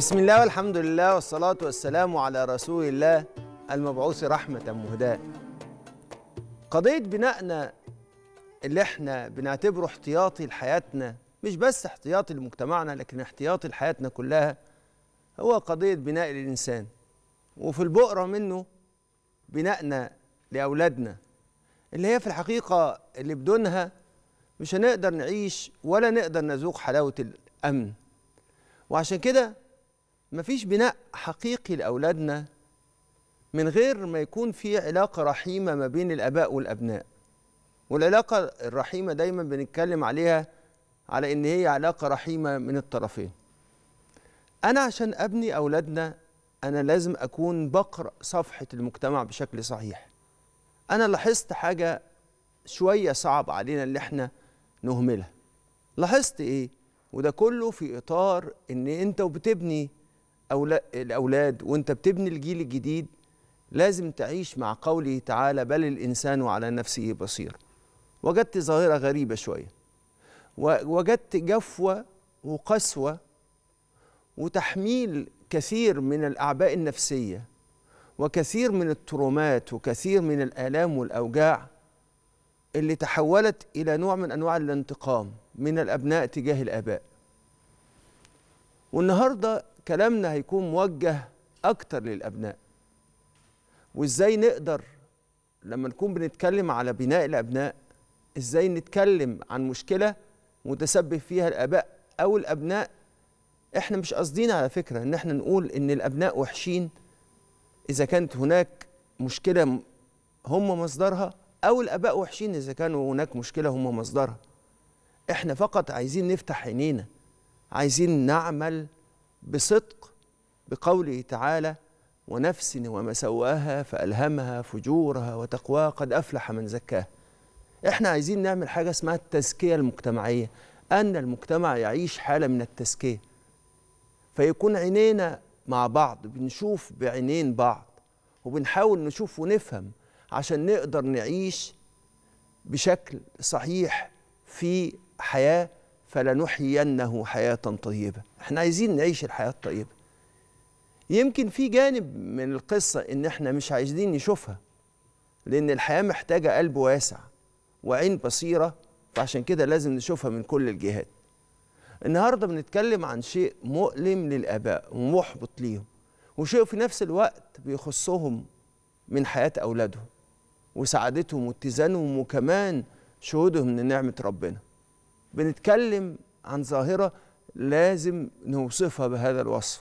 بسم الله والحمد لله والصلاة والسلام على رسول الله المبعوث رحمة مهداة قضية بنائنا اللي احنا بنعتبره احتياطي لحياتنا مش بس احتياطي لمجتمعنا لكن احتياطي لحياتنا كلها هو قضية بناء الإنسان وفي البؤرة منه بنائنا لأولادنا اللي هي في الحقيقة اللي بدونها مش هنقدر نعيش ولا نقدر نذوق حلاوة الأمن وعشان كده مفيش بناء حقيقي لأولادنا من غير ما يكون في علاقة رحيمة ما بين الآباء والأبناء والعلاقة الرحيمة دايما بنتكلم عليها على إن هي علاقة رحيمة من الطرفين أنا عشان أبني أولادنا أنا لازم أكون بقرأ صفحة المجتمع بشكل صحيح أنا لاحظت حاجة شوية صعب علينا اللي إحنا نهملها لاحظت إيه؟ وده كله في إطار إن أنت وبتبني الأولاد وأنت بتبني الجيل الجديد لازم تعيش مع قوله تعالى بل الإنسان على نفسه بصير وجدت ظاهرة غريبة شوية وجدت جفوة وقسوة وتحميل كثير من الأعباء النفسية وكثير من الترومات وكثير من الآلام والأوجاع اللي تحولت إلى نوع من أنواع الانتقام من الأبناء تجاه الآباء والنهاردة كلامنا هيكون موجه اكتر للابناء وازاي نقدر لما نكون بنتكلم على بناء الابناء ازاي نتكلم عن مشكله متسبب فيها الاباء او الابناء احنا مش قاصدين على فكره ان احنا نقول ان الابناء وحشين اذا كانت هناك مشكله هم مصدرها او الاباء وحشين اذا كانوا هناك مشكله هم مصدرها احنا فقط عايزين نفتح عينينا عايزين نعمل بصدق بقوله تعالى ونفس وما سواها فألهمها فجورها وتقواها قد أفلح من زكاها احنا عايزين نعمل حاجة اسمها التزكية المجتمعية أن المجتمع يعيش حالة من التزكية فيكون عينينا مع بعض بنشوف بعينين بعض وبنحاول نشوف ونفهم عشان نقدر نعيش بشكل صحيح في حياه فلنحيينه حياة طيبة احنا عايزين نعيش الحياة الطيبة يمكن في جانب من القصة ان احنا مش عايزين نشوفها لان الحياة محتاجة قلب واسع وعين بصيرة فعشان كده لازم نشوفها من كل الجهات النهاردة بنتكلم عن شيء مؤلم للآباء ومحبط ليهم وشيء في نفس الوقت بيخصهم من حياة أولادهم وسعادتهم واتزانهم وكمان شهودهم لنعمة ربنا بنتكلم عن ظاهرة لازم نوصفها بهذا الوصف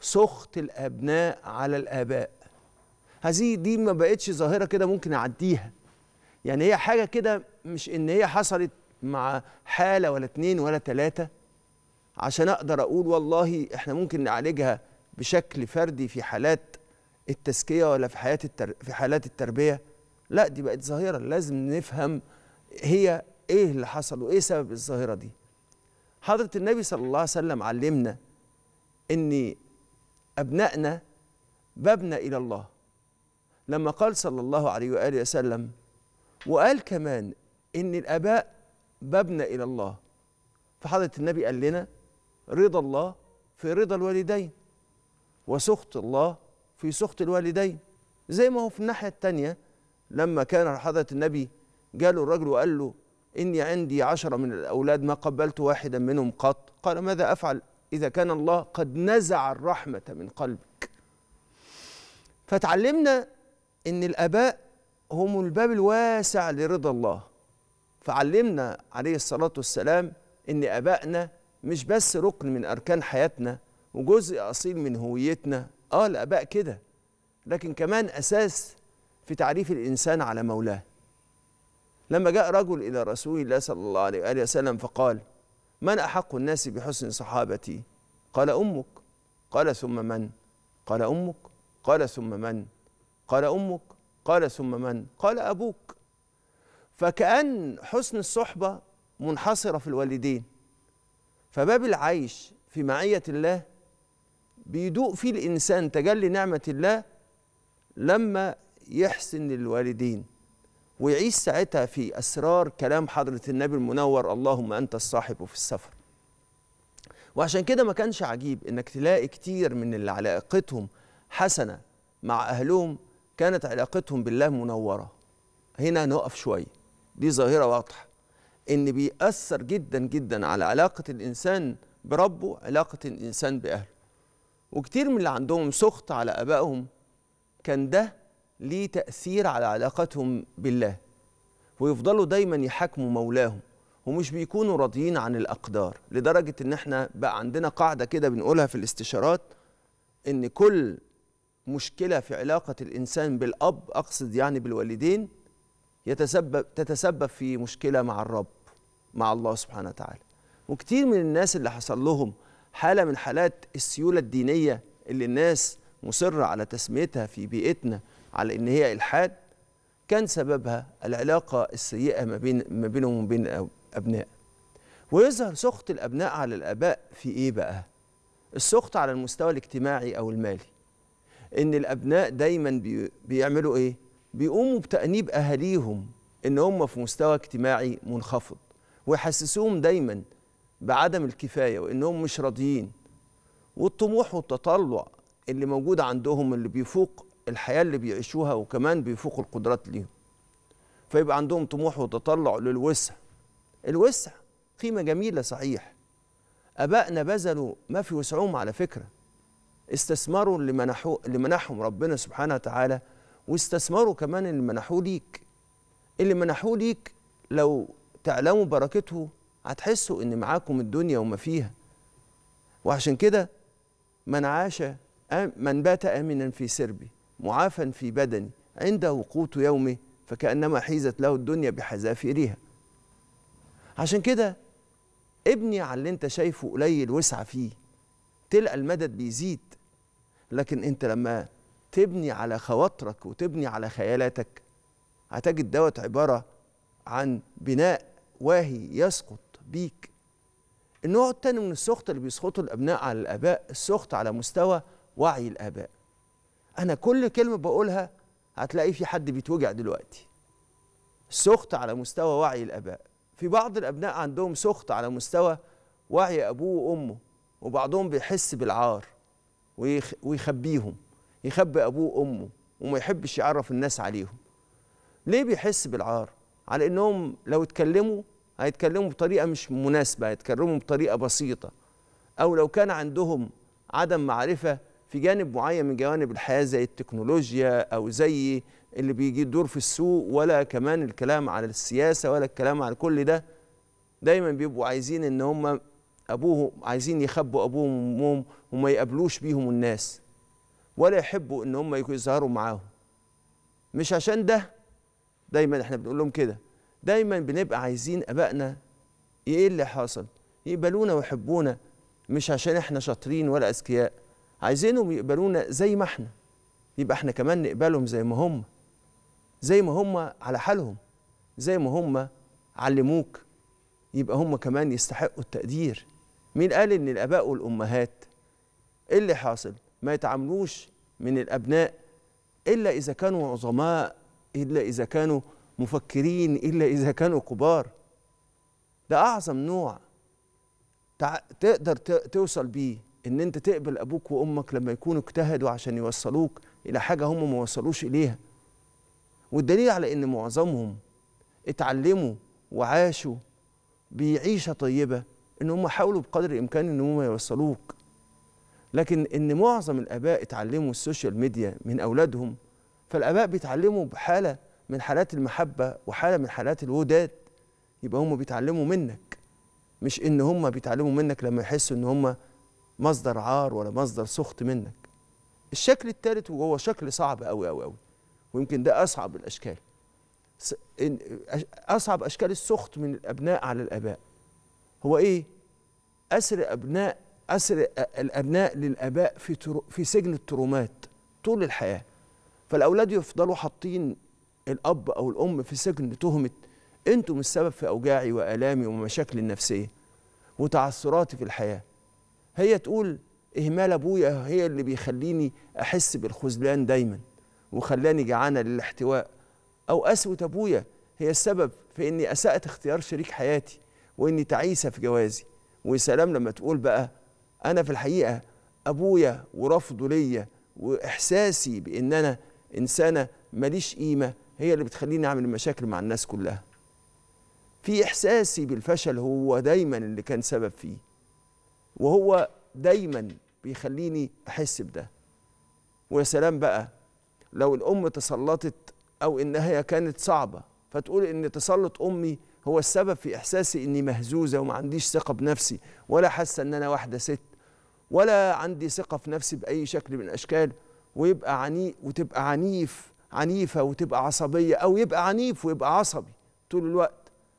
سخط الأبناء على الآباء هذه دي ما بقتش ظاهرة كده ممكن أعديها يعني هي حاجة كده مش إن هي حصلت مع حالة ولا اتنين ولا تلاتة عشان أقدر أقول والله إحنا ممكن نعالجها بشكل فردي في حالات التزكية ولا في حياة التر... في حالات التربية لا دي بقت ظاهرة لازم نفهم هي ايه اللي حصل وايه سبب الظاهره دي حضره النبي صلى الله عليه وسلم علمنا ان ابنائنا بابنا الى الله لما قال صلى الله عليه واله وسلم وقال كمان ان الاباء بابنا الى الله فحضره النبي قال لنا رضا الله في رضا الوالدين وسخط الله في سخط الوالدين زي ما هو في الناحيه الثانيه لما كان حضره النبي جاله الرجل وقال له إني عندي عشرة من الأولاد ما قبلت واحدا منهم قط قال ماذا أفعل إذا كان الله قد نزع الرحمة من قلبك فتعلمنا إن الآباء هم الباب الواسع لرضا الله فعلمنا عليه الصلاة والسلام إن آبائنا مش بس ركن من أركان حياتنا وجزء أصيل من هويتنا آه الآباء كده لكن كمان أساس في تعريف الإنسان على مولاه لما جاء رجل إلى رسول الله صلى الله عليه وآله وسلم فقال من أحق الناس بحسن صحابتي قال أمك قال ثم من قال أمك قال ثم من قال أمك قال ثم من قال أبوك فكأن حسن الصحبة منحصرة في الوالدين فباب العيش في معية الله بيدوق فيه الإنسان تجلي نعمة الله لما يحسن للوالدين ويعيش ساعتها في أسرار كلام حضرة النبي المنور اللهم أنت الصاحب في السفر وعشان كده ما كانش عجيب إنك تلاقي كتير من اللي علاقتهم حسنة مع أهلهم كانت علاقتهم بالله منورة هنا نقف شوية دي ظاهرة واضحة إن بيأثر جدا جدا على علاقة الإنسان بربه علاقة الإنسان بأهله وكتير من اللي عندهم سخط على أبائهم كان ده ليه تأثير على علاقتهم بالله ويفضلوا دايما يحاكموا مولاهم ومش بيكونوا راضيين عن الأقدار لدرجة إن إحنا بقى عندنا قاعدة كده بنقولها في الاستشارات إن كل مشكلة في علاقة الإنسان بالأب أقصد يعني بالوالدين يتسبب تتسبب في مشكلة مع الرب مع الله سبحانه وتعالى وكتير من الناس اللي حصل لهم حالة من حالات السيولة الدينية اللي الناس مصرة على تسميتها في بيئتنا على ان هي الحاد كان سببها العلاقه السيئه ما بين ما بينهم وما بين الابناء ويظهر سخط الابناء على الاباء في ايه بقى السخط على المستوى الاجتماعي او المالي ان الابناء دايما بيعملوا ايه بيقوموا بتانيب اهاليهم ان هم في مستوى اجتماعي منخفض ويحسسوهم دايما بعدم الكفايه وانهم مش راضيين والطموح والتطلع اللي موجود عندهم اللي بيفوق الحياه اللي بيعيشوها وكمان بيفوقوا القدرات ليهم فيبقى عندهم طموح وتطلع للوسع الوسع قيمه جميله صحيح ابائنا بذلوا ما في وسعهم على فكره استثمروا اللي منحوه اللي منحهم ربنا سبحانه وتعالى واستثمروا كمان اللي منحوه ليك اللي منحوه ليك لو تعلموا بركته هتحسوا ان معاكم الدنيا وما فيها وعشان كده من عاش من بات امنا في سربه معافا في بدني عنده قوت يومه فكأنما حيزت له الدنيا بحذافيرها عشان كده ابني على اللي انت شايفه قليل وسع فيه تلقى المدد بيزيد لكن انت لما تبني على خواطرك وتبني على خيالاتك هتجد دوت عبارة عن بناء واهي يسقط بيك النوع التاني من السخط اللي بيسخطه الأبناء على الآباء السخط على مستوى وعي الآباء انا كل كلمه بقولها هتلاقي في حد بيتوجع دلوقتي سخط على مستوى وعي الاباء في بعض الابناء عندهم سخط على مستوى وعي ابوه وامه وبعضهم بيحس بالعار ويخبيهم يخبي ابوه وامه وما يحبش يعرف الناس عليهم ليه بيحس بالعار على انهم لو اتكلموا هيتكلموا بطريقه مش مناسبه هيتكلموا بطريقه بسيطه او لو كان عندهم عدم معرفه في جانب معين من جوانب الحياه زي التكنولوجيا او زي اللي بيجي دور في السوق ولا كمان الكلام على السياسه ولا الكلام على كل ده دايما بيبقوا عايزين ان هم ابوهم عايزين يخبوا ابوهم وامهم وما يقابلوش بيهم الناس ولا يحبوا ان هم يظهروا معاهم مش عشان ده دايما احنا بنقول لهم كده دايما بنبقى عايزين ابائنا ايه اللي حصل يقبلونا ويحبونا مش عشان احنا شاطرين ولا اذكياء عايزينهم يقبلونا زي ما احنا يبقى احنا كمان نقبلهم زي ما هم زي ما هم على حالهم زي ما هم علموك يبقى هم كمان يستحقوا التقدير مين قال ان الاباء والامهات ايه اللي حاصل ما يتعاملوش من الابناء الا اذا كانوا عظماء الا اذا كانوا مفكرين الا اذا كانوا كبار ده اعظم نوع تقدر توصل بيه ان انت تقبل ابوك وامك لما يكونوا اجتهدوا عشان يوصلوك الى حاجه هم ما وصلوش اليها والدليل على ان معظمهم اتعلموا وعاشوا بعيشه طيبه ان هم حاولوا بقدر الامكان ان هم يوصلوك لكن ان معظم الاباء اتعلموا السوشيال ميديا من اولادهم فالاباء بيتعلموا بحاله من حالات المحبه وحاله من حالات الوداد يبقى هم بيتعلموا منك مش ان هم بيتعلموا منك لما يحسوا ان هم مصدر عار ولا مصدر سخط منك الشكل الثالث وهو شكل صعب قوي قوي قوي ويمكن ده اصعب الاشكال اصعب اشكال السخط من الابناء على الاباء هو ايه اسر ابناء اسر الابناء للاباء في في سجن الترومات طول الحياه فالاولاد يفضلوا حاطين الاب او الام في سجن تهمه انتم السبب في اوجاعي والامي ومشاكلي النفسيه وتعثراتي في الحياه هي تقول إهمال أبويا هي اللي بيخليني أحس بالخذلان دايما وخلاني جعانة للاحتواء أو قسوة أبويا هي السبب في إني أسأت اختيار شريك حياتي وإني تعيسة في جوازي وسلام لما تقول بقى أنا في الحقيقة أبويا ورفضه ليا وإحساسي بإن أنا إنسانة ماليش قيمة هي اللي بتخليني أعمل مشاكل مع الناس كلها في إحساسي بالفشل هو دايما اللي كان سبب فيه وهو دايما بيخليني احس بده ويا سلام بقى لو الام تسلطت او انها كانت صعبه فتقول ان تسلط امي هو السبب في احساسي اني مهزوزه وما عنديش ثقه بنفسي ولا حاسه ان انا واحده ست ولا عندي ثقه في نفسي باي شكل من الاشكال ويبقى عني وتبقى عنيف عنيفه وتبقى عصبيه او يبقى عنيف ويبقى عصبي طول الوقت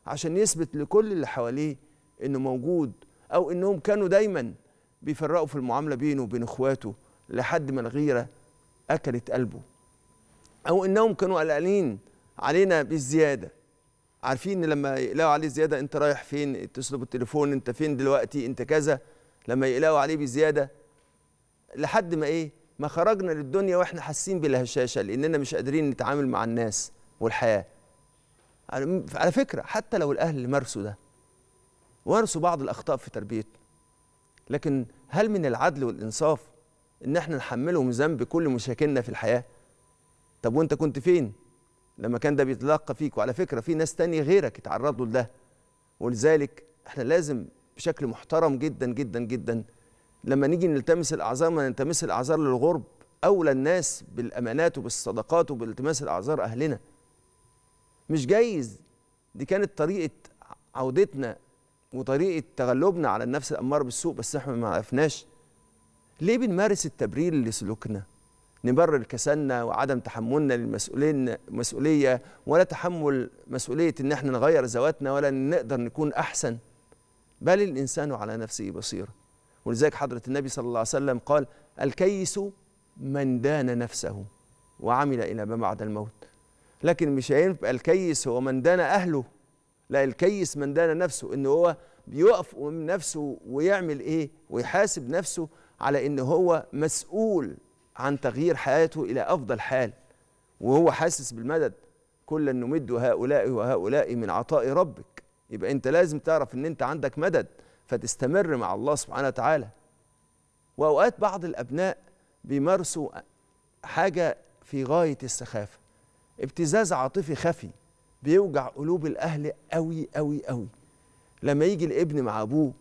عشان يثبت لكل اللي حواليه انه موجود أو إنهم كانوا دايما بيفرقوا في المعاملة بينه وبين إخواته لحد ما الغيرة أكلت قلبه أو إنهم كانوا قلقانين علينا بالزيادة عارفين لما يقلقوا عليه زيادة أنت رايح فين اتصلوا بالتليفون أنت فين دلوقتي أنت كذا لما يقلقوا عليه بزيادة لحد ما إيه ما خرجنا للدنيا واحنا حاسين بالهشاشة لأننا مش قادرين نتعامل مع الناس والحياة على فكرة حتى لو الأهل مارسوا ده ورثوا بعض الأخطاء في تربيتنا لكن هل من العدل والإنصاف إن إحنا نحملهم ذنب كل مشاكلنا في الحياة؟ طب وأنت كنت فين لما كان ده بيتلقى فيك؟ وعلى فكرة في ناس تانية غيرك اتعرضوا لده ولذلك إحنا لازم بشكل محترم جدا جدا جدا لما نيجي نلتمس الأعذار ما نلتمس الأعذار للغرب أولى الناس بالأمانات وبالصدقات وبالتماس الأعذار أهلنا مش جايز دي كانت طريقة عودتنا وطريقه تغلبنا على النفس الاماره بالسوء بس احنا ما عرفناش ليه بنمارس التبرير لسلوكنا نبرر كسلنا وعدم تحملنا للمسؤولين مسؤولية ولا تحمل مسؤوليه ان احنا نغير ذواتنا ولا نقدر نكون احسن بل الانسان على نفسه بصيره ولذلك حضره النبي صلى الله عليه وسلم قال الكيس من دان نفسه وعمل الى ما بعد الموت لكن مش هينفع الكيس هو من دان اهله لا الكيس من دان نفسه ان هو بيقف من نفسه ويعمل ايه ويحاسب نفسه على ان هو مسؤول عن تغيير حياته الى افضل حال وهو حاسس بالمدد كلا نمد هؤلاء وهؤلاء من عطاء ربك يبقى انت لازم تعرف ان انت عندك مدد فتستمر مع الله سبحانه وتعالى واوقات بعض الابناء بيمارسوا حاجه في غايه السخافه ابتزاز عاطفي خفي بيوجع قلوب الاهل قوي قوي قوي لما يجي الابن مع ابوه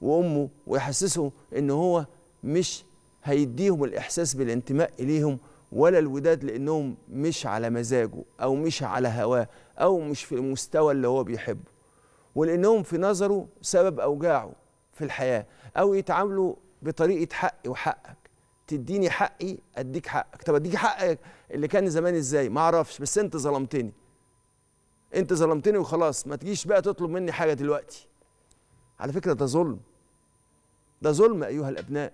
وامه ويحسسهم ان هو مش هيديهم الاحساس بالانتماء اليهم ولا الوداد لانهم مش على مزاجه او مش على هواه او مش في المستوى اللي هو بيحبه ولانهم في نظره سبب اوجاعه في الحياه او يتعاملوا بطريقه حقي وحقك تديني حقي اديك حقك طب اديك حقك اللي كان زمان ازاي ما اعرفش بس انت ظلمتني انت ظلمتني وخلاص ما تجيش بقى تطلب مني حاجه دلوقتي على فكره ده ظلم ده ظلم ايها الابناء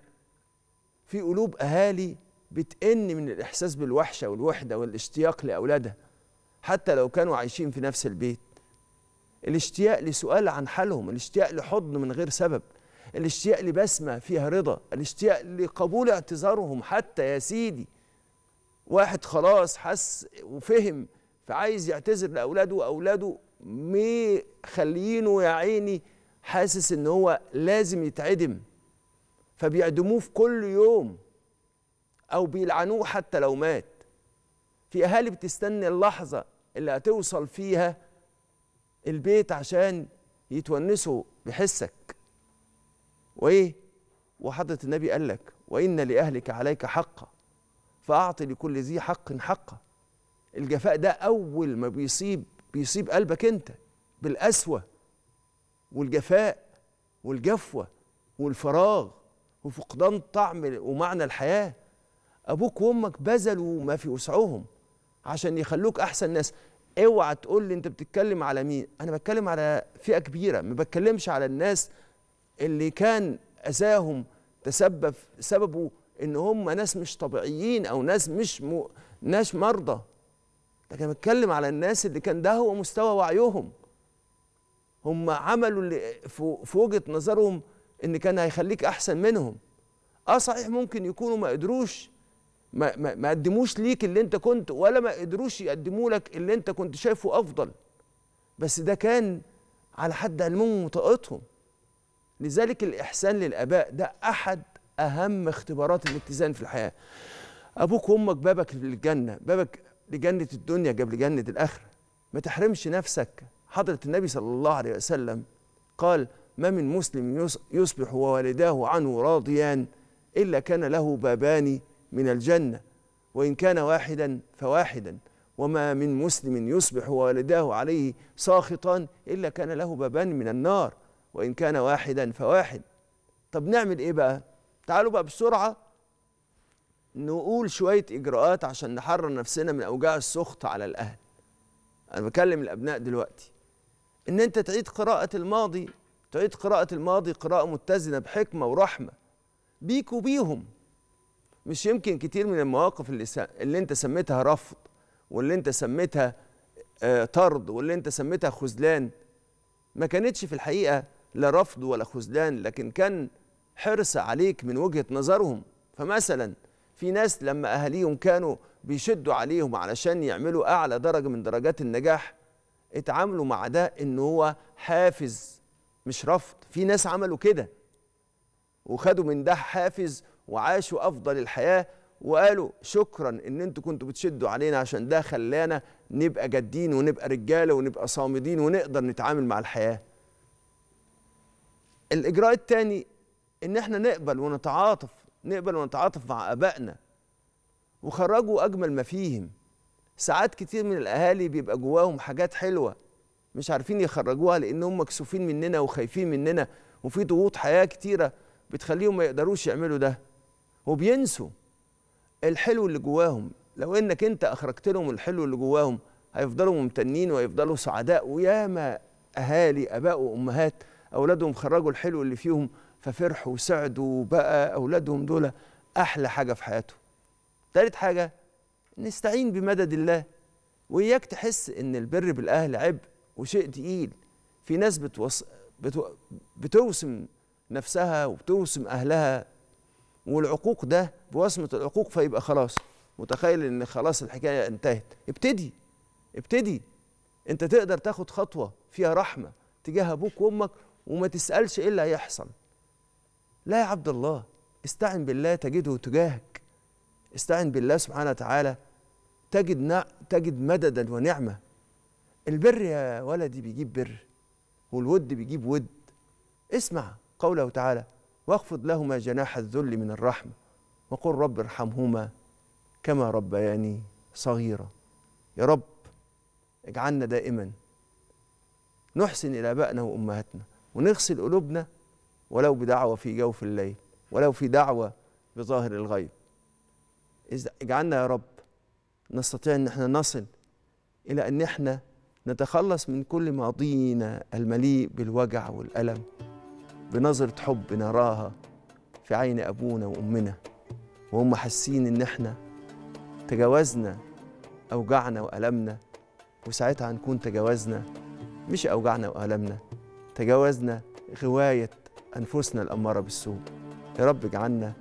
في قلوب اهالي بتئن من الاحساس بالوحشه والوحده والاشتياق لاولادها حتى لو كانوا عايشين في نفس البيت الاشتياق لسؤال عن حالهم الاشتياق لحضن من غير سبب الاشتياق لبسمه فيها رضا الاشتياق لقبول اعتذارهم حتى يا سيدي واحد خلاص حس وفهم فعايز يعتذر لاولاده واولاده مخليينه يا عيني حاسس ان هو لازم يتعدم فبيعدموه في كل يوم او بيلعنوه حتى لو مات في اهالي بتستنى اللحظه اللي هتوصل فيها البيت عشان يتونسوا بحسك وايه وحضره النبي قال لك وان لاهلك عليك حقا فاعطي لكل ذي حق حقه الجفاء ده أول ما بيصيب بيصيب قلبك أنت بالقسوة والجفاء والجفوة والفراغ وفقدان طعم ومعنى الحياة أبوك وأمك بذلوا ما في وسعهم عشان يخلوك أحسن ناس اوعى تقول لي انت بتتكلم على مين انا بتكلم على فئه كبيره ما بتكلمش على الناس اللي كان اذاهم تسبب سببه ان هم ناس مش طبيعيين او ناس مش م... ناس مرضى لكن انا بتكلم على الناس اللي كان ده هو مستوى وعيهم هم عملوا اللي في وجهه نظرهم ان كان هيخليك احسن منهم اه صحيح ممكن يكونوا ما قدروش ما, ما, ما قدموش ليك اللي انت كنت ولا ما قدروش يقدموا لك اللي انت كنت شايفه افضل بس ده كان على حد علمهم وطاقتهم لذلك الاحسان للاباء ده احد اهم اختبارات الاتزان في الحياه ابوك وامك بابك للجنه بابك لجنة الدنيا قبل جنة الآخرة ما تحرمش نفسك حضرة النبي صلى الله عليه وسلم قال ما من مسلم يصبح ووالداه عنه راضيان إلا كان له بابان من الجنة وإن كان واحدا فواحدا وما من مسلم يصبح ووالداه عليه ساخطا إلا كان له بابان من النار وإن كان واحدا فواحد طب نعمل إيه بقى؟ تعالوا بقى بسرعة نقول شويه اجراءات عشان نحرر نفسنا من اوجاع السخط على الاهل انا بكلم الابناء دلوقتي ان انت تعيد قراءه الماضي تعيد قراءه الماضي قراءه متزنه بحكمه ورحمه بيك وبيهم مش يمكن كتير من المواقف اللي, س... اللي انت سميتها رفض واللي انت سميتها آه، طرد واللي انت سميتها خذلان ما كانتش في الحقيقه لا رفض ولا خذلان لكن كان حرص عليك من وجهه نظرهم فمثلا في ناس لما اهاليهم كانوا بيشدوا عليهم علشان يعملوا اعلى درجه من درجات النجاح اتعاملوا مع ده ان هو حافز مش رفض في ناس عملوا كده وخدوا من ده حافز وعاشوا افضل الحياه وقالوا شكرا ان انتوا كنتوا بتشدوا علينا عشان ده خلانا نبقى جادين ونبقى رجاله ونبقى صامدين ونقدر نتعامل مع الحياه الاجراء الثاني ان احنا نقبل ونتعاطف نقبل ونتعاطف مع ابائنا وخرجوا اجمل ما فيهم ساعات كتير من الاهالي بيبقى جواهم حاجات حلوه مش عارفين يخرجوها لانهم مكسوفين مننا وخايفين مننا وفي ضغوط حياه كتيره بتخليهم ما يقدروش يعملوا ده وبينسوا الحلو اللي جواهم لو انك انت اخرجت لهم الحلو اللي جواهم هيفضلوا ممتنين ويفضلوا سعداء وياما اهالي اباء وامهات اولادهم خرجوا الحلو اللي فيهم ففرحوا وسعدوا وبقى أولادهم دول أحلى حاجة في حياتهم تالت حاجة نستعين بمدد الله وإياك تحس إن البر بالأهل عبء وشيء تقيل في ناس بتوص... بتو... بتوسم نفسها وبتوسم أهلها والعقوق ده بوسمة العقوق فيبقى خلاص متخيل إن خلاص الحكاية انتهت ابتدي ابتدي انت تقدر تاخد خطوة فيها رحمة تجاه أبوك وأمك وما تسألش إيه اللي هيحصل لا يا عبد الله استعن بالله تجده تجاهك استعن بالله سبحانه وتعالى تجد نع... تجد مددا ونعمه البر يا ولدي بيجيب بر والود بيجيب ود اسمع قوله تعالى واخفض لهما جناح الذل من الرحمه وقل رب ارحمهما كما ربياني صغيرة يا رب اجعلنا دائما نحسن إلى آبائنا وأمهاتنا ونغسل قلوبنا ولو بدعوة في جوف الليل ولو في دعوة بظاهر الغيب اجعلنا يا رب نستطيع ان احنا نصل الى ان احنا نتخلص من كل ماضينا المليء بالوجع والالم بنظره حب نراها في عين ابونا وامنا وهم حاسين ان احنا تجاوزنا اوجعنا والمنا وساعتها هنكون تجاوزنا مش اوجعنا والمنا تجاوزنا غوايه أنفسنا الأمارة بالسوء يا رب اجعلنا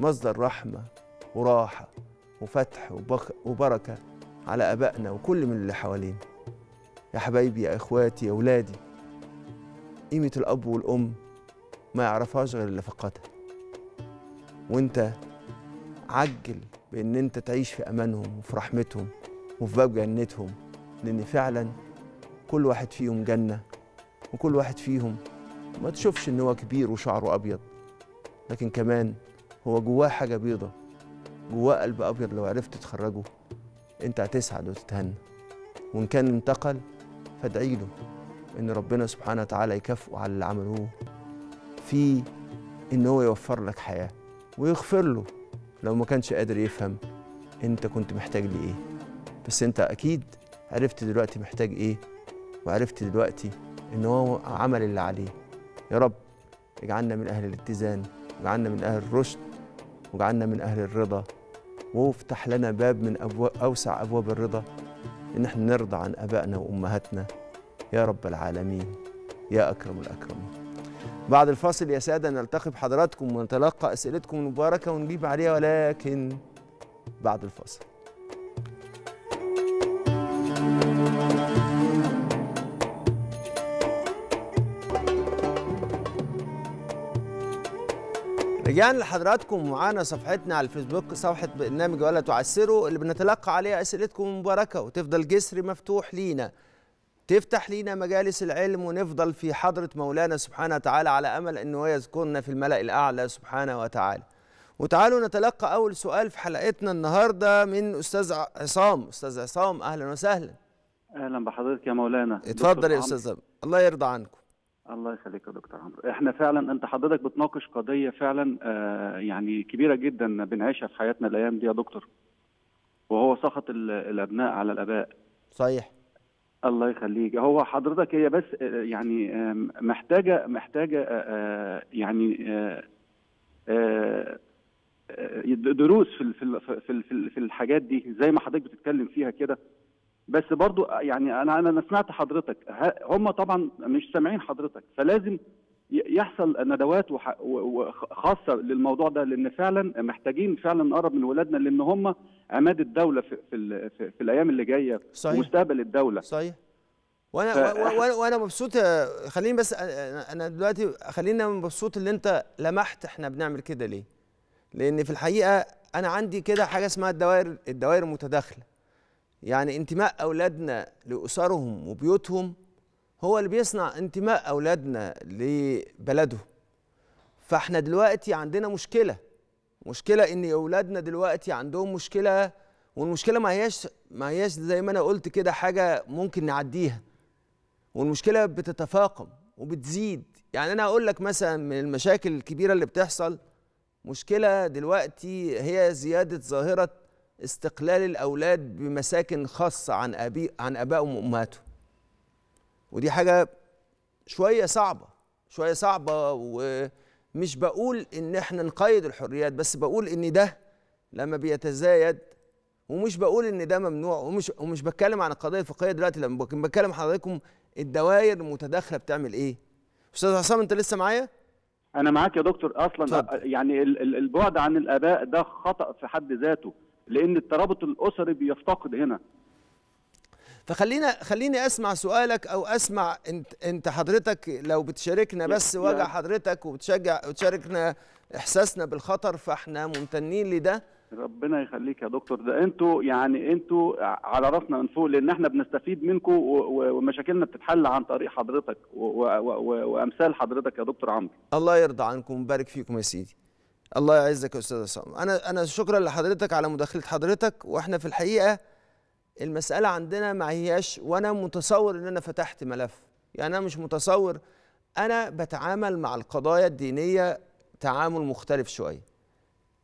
مصدر رحمة وراحة وفتح وبركة على أبائنا وكل من اللي حوالينا يا حبايبي يا إخواتي يا أولادي قيمة الأب والأم ما يعرفهاش غير اللي فقدها وانت عجل بان انت تعيش في امانهم وفي رحمتهم وفي باب جنتهم لان فعلا كل واحد فيهم جنه وكل واحد فيهم ما تشوفش ان هو كبير وشعره ابيض لكن كمان هو جواه حاجه بيضه جواه قلب ابيض لو عرفت تخرجه انت هتسعد وتتهنى وان كان انتقل فادعي له ان ربنا سبحانه وتعالى يكافئه على اللي عمله في ان هو يوفر لك حياه ويغفر له لو ما كانش قادر يفهم انت كنت محتاج لايه بس انت اكيد عرفت دلوقتي محتاج ايه وعرفت دلوقتي ان هو عمل اللي عليه يا رب اجعلنا من أهل الاتزان واجعلنا من أهل الرشد واجعلنا من أهل الرضا وافتح لنا باب من أبواب أوسع أبواب الرضا إن احنا نرضى عن أبائنا وأمهاتنا يا رب العالمين يا أكرم الأكرمين بعد الفاصل يا سادة نلتقي بحضراتكم ونتلقى أسئلتكم المباركة ونجيب عليها ولكن بعد الفاصل رجعنا لحضراتكم ومعانا صفحتنا على الفيسبوك صفحة برنامج ولا تعسروا اللي بنتلقى عليها أسئلتكم المباركة وتفضل جسر مفتوح لينا تفتح لينا مجالس العلم ونفضل في حضرة مولانا سبحانه وتعالى على أمل أنه يذكرنا في الملأ الأعلى سبحانه وتعالى وتعالوا نتلقى أول سؤال في حلقتنا النهاردة من أستاذ عصام أستاذ عصام أهلا وسهلا أهلا بحضرتك يا مولانا اتفضل يا أستاذ الله يرضى عنكم الله يخليك يا دكتور عمرو احنا فعلا انت حضرتك بتناقش قضيه فعلا آه يعني كبيره جدا بنعيشها في حياتنا الايام دي يا دكتور وهو سخط الابناء على الاباء صحيح الله يخليك هو حضرتك هي بس آه، يعني آه، محتاجه محتاجه آه، يعني دروس في في في الحاجات دي زي ما حضرتك بتتكلم فيها كده بس برضو يعني انا انا سمعت حضرتك هم طبعا مش سامعين حضرتك فلازم يحصل ندوات خاصه للموضوع ده لان فعلا محتاجين فعلا نقرب من ولادنا لان هم عماد الدوله في في, في, في الايام اللي جايه صحيح. ومستقبل الدوله صحيح وانا ف... وانا وانا مبسوط خليني بس انا دلوقتي خلينا مبسوط اللي انت لمحت احنا بنعمل كده ليه لان في الحقيقه انا عندي كده حاجه اسمها الدوائر الدوائر المتداخله يعني انتماء أولادنا لأسرهم وبيوتهم هو اللي بيصنع انتماء أولادنا لبلدهم فاحنا دلوقتي عندنا مشكلة مشكلة إن أولادنا دلوقتي عندهم مشكلة والمشكلة ما هياش ما هياش زي ما أنا قلت كده حاجة ممكن نعديها والمشكلة بتتفاقم وبتزيد يعني أنا أقول لك مثلا من المشاكل الكبيرة اللي بتحصل مشكلة دلوقتي هي زيادة ظاهرة استقلال الاولاد بمساكن خاصه عن ابي عن ابائهم وامهاتهم ودي حاجه شويه صعبه شويه صعبه ومش بقول ان احنا نقيد الحريات بس بقول ان ده لما بيتزايد ومش بقول ان ده ممنوع ومش ومش بتكلم عن القضيه الفقهيه دلوقتي لما بتكلم حضراتكم الدوائر المتداخله بتعمل ايه استاذ عصام انت لسه معايا انا معاك يا دكتور اصلا طب. يعني البعد عن الاباء ده خطا في حد ذاته لان الترابط الاسري بيفتقد هنا فخلينا خليني اسمع سؤالك او اسمع انت انت حضرتك لو بتشاركنا بس وجع حضرتك وبتشجع وتشاركنا احساسنا بالخطر فاحنا ممتنين لده ربنا يخليك يا دكتور ده انتوا يعني انتوا على راسنا من فوق لان احنا بنستفيد منكم ومشاكلنا بتتحل عن طريق حضرتك وامثال حضرتك يا دكتور عمرو الله يرضى عنكم ويبارك فيكم يا سيدي الله يعزك يا استاذ عصام انا انا شكرا لحضرتك على مداخله حضرتك واحنا في الحقيقه المساله عندنا ما هياش وانا متصور ان انا فتحت ملف يعني انا مش متصور انا بتعامل مع القضايا الدينيه تعامل مختلف شويه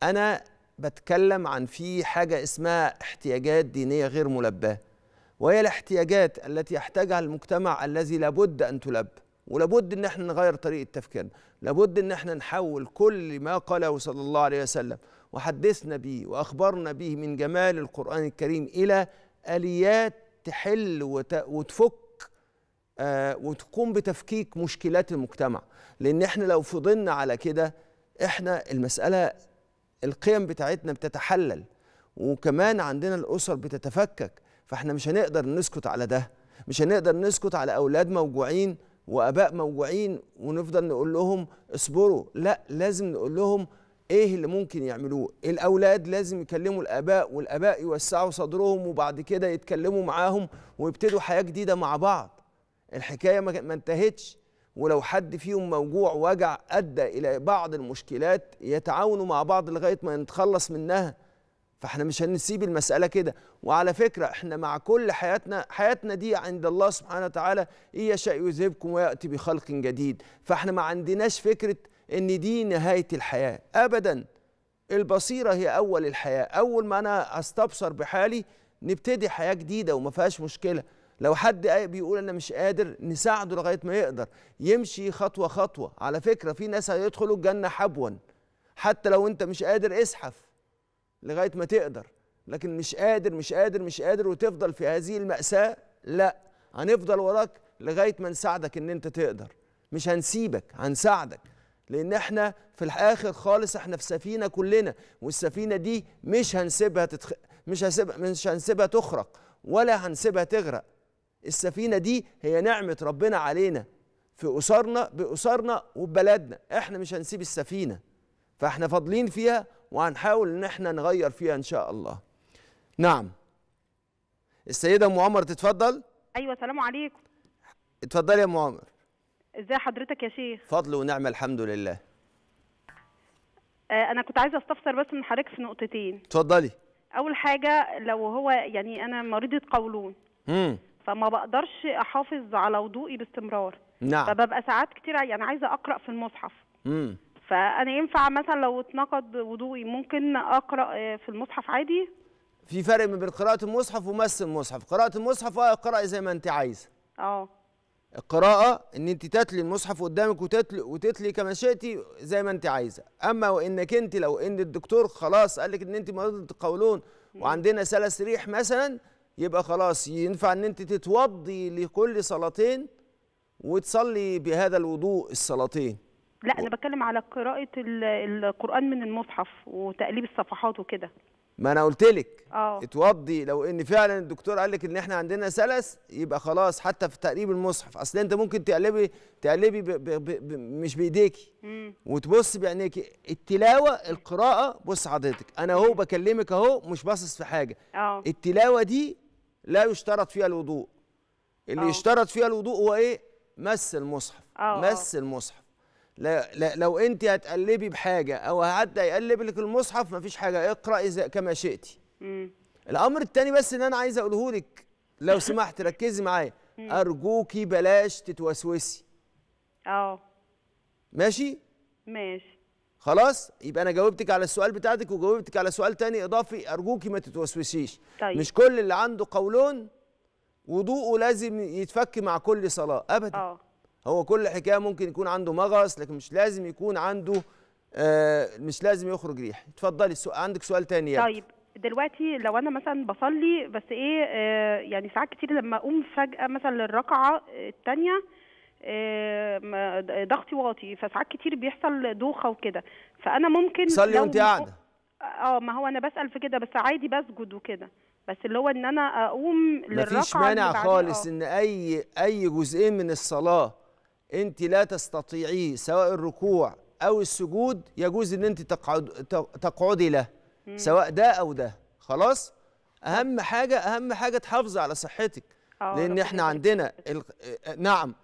انا بتكلم عن في حاجه اسمها احتياجات دينيه غير ملباه وهي الاحتياجات التي يحتاجها المجتمع الذي لابد ان تلب ولابد ان احنا نغير طريقه تفكيرنا لابد ان احنا نحول كل ما قاله صلى الله عليه وسلم وحدثنا به واخبرنا به من جمال القران الكريم الى اليات تحل وتفك آه، وتقوم بتفكيك مشكلات المجتمع لان احنا لو فضلنا على كده احنا المساله القيم بتاعتنا بتتحلل وكمان عندنا الاسر بتتفكك فاحنا مش هنقدر نسكت على ده مش هنقدر نسكت على اولاد موجوعين واباء موجوعين ونفضل نقول لهم اصبروا لا لازم نقول لهم ايه اللي ممكن يعملوه الاولاد لازم يكلموا الاباء والاباء يوسعوا صدرهم وبعد كده يتكلموا معاهم ويبتدوا حياه جديده مع بعض الحكايه ما انتهتش ولو حد فيهم موجوع وجع ادى الى بعض المشكلات يتعاونوا مع بعض لغايه ما نتخلص منها فاحنا مش هنسيب المسألة كده وعلى فكرة احنا مع كل حياتنا حياتنا دي عند الله سبحانه وتعالى إن يشاء يذهبكم ويأتي بخلق جديد فاحنا ما عندناش فكرة إن دي نهاية الحياة أبدا البصيرة هي أول الحياة أول ما أنا أستبصر بحالي نبتدي حياة جديدة وما فيهاش مشكلة لو حد بيقول انا مش قادر نساعده لغايه ما يقدر يمشي خطوه خطوه على فكره في ناس هيدخلوا الجنه حبوا حتى لو انت مش قادر اسحف لغايه ما تقدر لكن مش قادر مش قادر مش قادر وتفضل في هذه الماساه لا هنفضل وراك لغايه ما نساعدك ان انت تقدر مش هنسيبك هنساعدك لان احنا في الاخر خالص احنا في سفينه كلنا والسفينه دي مش هنسيبها تتخ... مش هسيبها مش هنسيبها تخرق ولا هنسيبها تغرق السفينه دي هي نعمه ربنا علينا في اسرنا باسرنا وببلدنا احنا مش هنسيب السفينه فاحنا فاضلين فيها وهنحاول ان احنا نغير فيها ان شاء الله نعم السيده ام عمر تتفضل ايوه السلام عليكم اتفضلي يا ام عمر ازي حضرتك يا شيخ فضل ونعم الحمد لله آه، انا كنت عايزه استفسر بس من حضرتك في نقطتين اتفضلي اول حاجه لو هو يعني انا مريضه قولون امم فما بقدرش احافظ على وضوئي باستمرار نعم فببقى ساعات كتير يعني عايزه اقرا في المصحف امم فانا ينفع مثلا لو اتنقض وضوئي ممكن اقرا آه، في المصحف عادي في فرق ما بين قراءه المصحف ومس المصحف قراءه المصحف اه اقراي زي ما انت عايزه اه القراءة إن أنت تتلي المصحف قدامك وتتلي, وتتلي كما شئتي زي ما أنت عايزة، أما وإنك أنت لو إن الدكتور خلاص قال لك إن أنت مريضة القولون وعندنا سلس ريح مثلا يبقى خلاص ينفع إن أنت تتوضي لكل صلاتين وتصلي بهذا الوضوء الصلاتين. لا انا بتكلم على قراءه القران من المصحف وتقليب الصفحات وكده ما انا قلت لك آه. اتوضي لو ان فعلا الدكتور قال لك ان احنا عندنا سلس يبقى خلاص حتى في تقريب المصحف اصل انت ممكن تقلبي تقلبي ب ب ب ب مش بايديكي وتبص بعينيكي التلاوه القراءه بص حضرتك انا اهو بكلمك اهو مش باصص في حاجه أوه. التلاوه دي لا يشترط فيها الوضوء اللي أوه. يشترط فيها الوضوء هو ايه مس المصحف أوه. آه. مس المصحف لو انت هتقلبي بحاجه او حد هيقلب لك المصحف مفيش حاجه اقرأي كما شئتي الامر الثاني بس ان انا عايز اقوله لك لو سمحت ركزي معايا ارجوكي بلاش تتوسوسي اه ماشي ماشي خلاص يبقى انا جاوبتك على السؤال بتاعتك وجاوبتك على سؤال تاني اضافي ارجوكي ما تتوسوسيش طيب. مش كل اللي عنده قولون وضوءه لازم يتفك مع كل صلاه ابدا اه هو كل حكايه ممكن يكون عنده مغص لكن مش لازم يكون عنده آه مش لازم يخرج ريح اتفضلي السؤال عندك سؤال تاني يعني. طيب دلوقتي لو انا مثلا بصلي بس ايه آه يعني ساعات كتير لما اقوم فجاه مثلا للركعه الثانيه آه ضغطي واطي فساعات كتير بيحصل دوخه وكده فانا ممكن صلي وانت قاعده اه ما هو انا بسال في كده بس عادي بسجد وكده بس اللي هو ان انا اقوم للركعه مفيش مانع آه. خالص ان اي اي جزئين من الصلاه انت لا تستطيعي سواء الركوع او السجود يجوز ان انت تقعد تقعدي له سواء ده او ده خلاص اهم حاجه اهم حاجه تحافظي على صحتك آه، لان احنا عندنا آه، نعم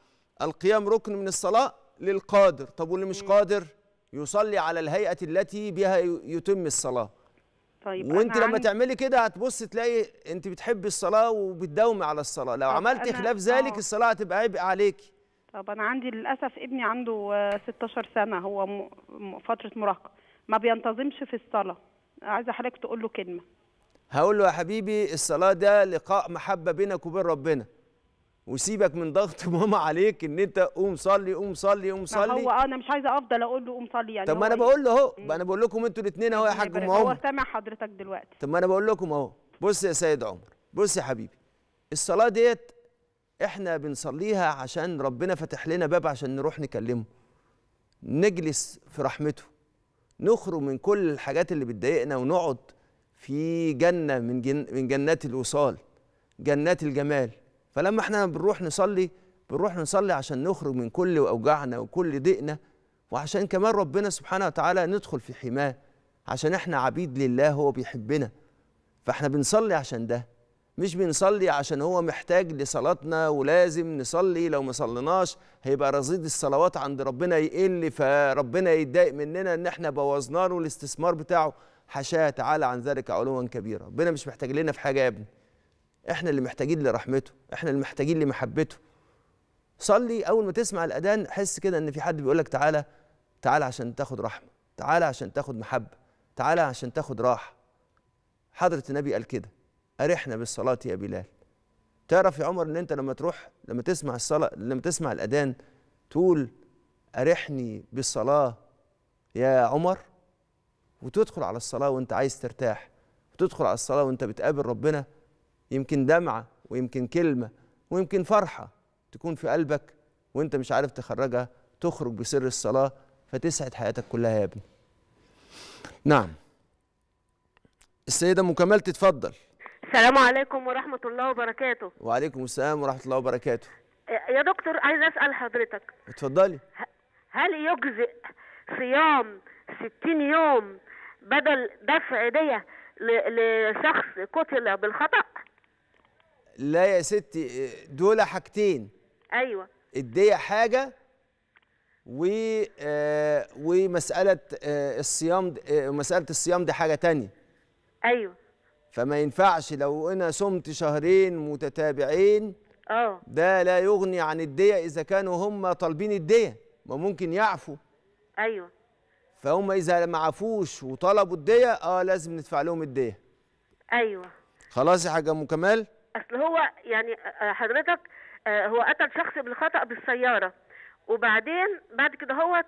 القيام ركن من الصلاه للقادر طب واللي مش قادر يصلي على الهيئه التي بها يتم الصلاه طيب وانت لما عن... تعملي كده هتبص تلاقي انت بتحبي الصلاه وبتداومي على الصلاه لو عملتي خلاف ذلك أوه. الصلاه هتبقى عبء عليكي طب انا عندي للاسف ابني عنده 16 آه، سنه هو فتره مراهقه ما بينتظمش في الصلاه عايزه حضرتك تقول له كلمه هقول له يا حبيبي الصلاه ده لقاء محبه بينك وبين ربنا وسيبك من ضغط ماما عليك ان انت قوم صلي قوم صلي قوم صلي هو انا مش عايزه افضل اقول له قوم صلي يعني طب ما انا إيه؟ بقول له اهو انا بقول لكم انتوا الاثنين اهو يا حاج ام عمر هو سامع حضرتك دلوقتي طب ما انا بقول لكم اهو بص يا سيد عمر بص يا حبيبي الصلاه ديت احنا بنصليها عشان ربنا فتح لنا باب عشان نروح نكلمه نجلس في رحمته نخرج من كل الحاجات اللي بتضايقنا ونقعد في جنه من جن من جنات الوصال جنات الجمال فلما احنا بنروح نصلي بنروح نصلي عشان نخرج من كل اوجاعنا وكل ضيقنا وعشان كمان ربنا سبحانه وتعالى ندخل في حماه عشان احنا عبيد لله هو بيحبنا فاحنا بنصلي عشان ده مش بنصلي عشان هو محتاج لصلاتنا ولازم نصلي لو ما صليناش هيبقى رصيد الصلوات عند ربنا يقل فربنا يتضايق مننا ان احنا بوظنا له الاستثمار بتاعه حاشاه تعالى عن ذلك علوا كبيرا ربنا مش محتاج لنا في حاجه يا ابني احنا اللي محتاجين لرحمته احنا اللي محتاجين لمحبته صلي اول ما تسمع الاذان حس كده ان في حد بيقول لك تعالى تعالى عشان تاخد رحمه تعالى عشان تاخد محبه تعالى عشان تاخد راحه حضره النبي قال كده أرحنا بالصلاة يا بلال تعرف يا عمر ان انت لما تروح لما تسمع الصلاه لما تسمع الاذان تقول ارحني بالصلاه يا عمر وتدخل على الصلاه وانت عايز ترتاح وتدخل على الصلاه وانت بتقابل ربنا يمكن دمعه ويمكن كلمه ويمكن فرحه تكون في قلبك وانت مش عارف تخرجها تخرج بسر الصلاه فتسعد حياتك كلها يا ابني. نعم. السيده مكملتي تتفضل. السلام عليكم ورحمة الله وبركاته وعليكم السلام ورحمة الله وبركاته أه، يا دكتور عايز أسأل حضرتك اتفضلي هل يجزئ صيام 60 يوم بدل دفع دية لشخص قتل بالخطأ؟ لا يا ستي أه، دول حاجتين ايوه الدية حاجة و أه، ومسألة الصيام مسألة الصيام دي حاجة تانية ايوه فما ينفعش لو انا صمت شهرين متتابعين اه ده لا يغني عن الدية اذا كانوا هم طالبين الدية ما ممكن يعفوا ايوه فهم اذا ما عفوش وطلبوا الدية اه لازم ندفع لهم الدية ايوه خلاص يا حاجه ام كمال اصل هو يعني آه، آه، حضرتك آه، هو قتل شخص بالخطا بالسياره وبعدين بعد كده هوت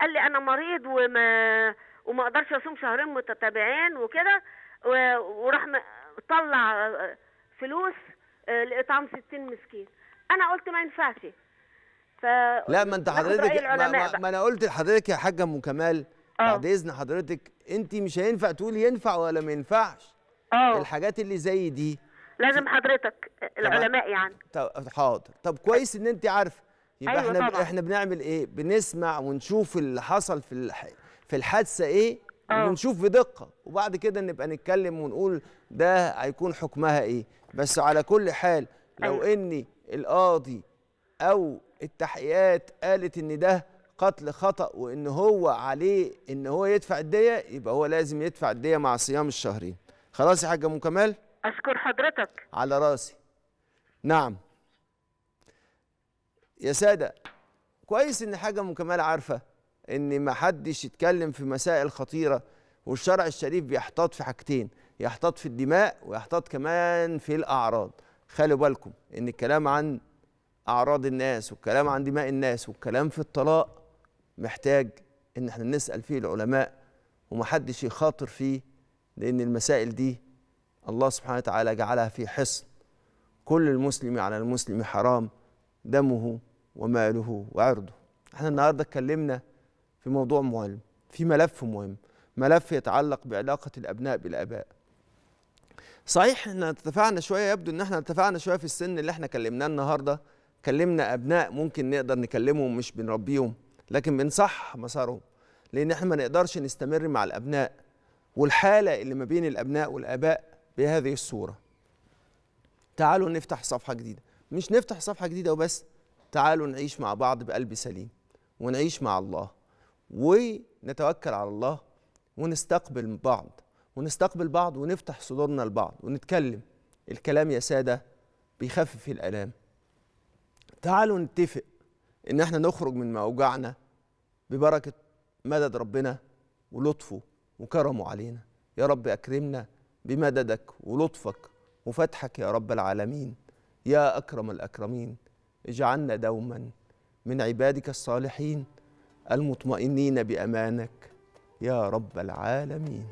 قال لي انا مريض وما وما اقدرش اصوم شهرين متتابعين وكده وراح طلع آه، فلوس آه، لاطعام 60 مسكين انا قلت ما ينفعش ف لا ما انت حضرتك ما, ما, ما انا قلت لحضرتك يا حاجه ام كمال آه. بعد اذن حضرتك انت مش هينفع تقولي ينفع ولا ما ينفعش اه الحاجات اللي زي دي لازم حضرتك العلماء يعني طب حاضر طب كويس ان انت عارفه يبقى أيوة احنا طبعا. احنا بنعمل ايه بنسمع ونشوف اللي حصل في الح... في الحادثه ايه أوه. ونشوف بدقه وبعد كده نبقى نتكلم ونقول ده هيكون حكمها ايه بس على كل حال لو ان القاضي او التحقيقات قالت ان ده قتل خطا وان هو عليه ان هو يدفع الديه يبقى هو لازم يدفع الديه مع صيام الشهرين خلاص يا حاجه ام كمال اشكر حضرتك على راسي نعم يا ساده كويس ان حاجه ام كمال عارفه ان ما حدش يتكلم في مسائل خطيره والشرع الشريف بيحتاط في حاجتين يحتاط في الدماء ويحتاط كمان في الاعراض خلوا بالكم ان الكلام عن اعراض الناس والكلام عن دماء الناس والكلام في الطلاق محتاج ان احنا نسال فيه العلماء ومحدش يخاطر فيه لان المسائل دي الله سبحانه وتعالى جعلها في حصن كل المسلم على المسلم حرام دمه وماله وعرضه احنا النهارده اتكلمنا في موضوع مهم في ملف مهم ملف يتعلق بعلاقة الأبناء بالآباء صحيح احنا اتفقنا شوية يبدو ان احنا اتفقنا شوية في السن اللي احنا كلمناه النهاردة كلمنا أبناء ممكن نقدر نكلمهم مش بنربيهم لكن بنصح مسارهم لأن احنا ما نقدرش نستمر مع الأبناء والحالة اللي ما بين الأبناء والآباء بهذه الصورة تعالوا نفتح صفحة جديدة مش نفتح صفحة جديدة وبس تعالوا نعيش مع بعض بقلب سليم ونعيش مع الله ونتوكل على الله ونستقبل بعض ونستقبل بعض ونفتح صدورنا لبعض ونتكلم الكلام يا سادة بيخفف الآلام تعالوا نتفق إن احنا نخرج من موجعنا ببركة مدد ربنا ولطفه وكرمه علينا يا رب أكرمنا بمددك ولطفك وفتحك يا رب العالمين يا أكرم الأكرمين اجعلنا دوما من عبادك الصالحين المطمئنين بأمانك يا رب العالمين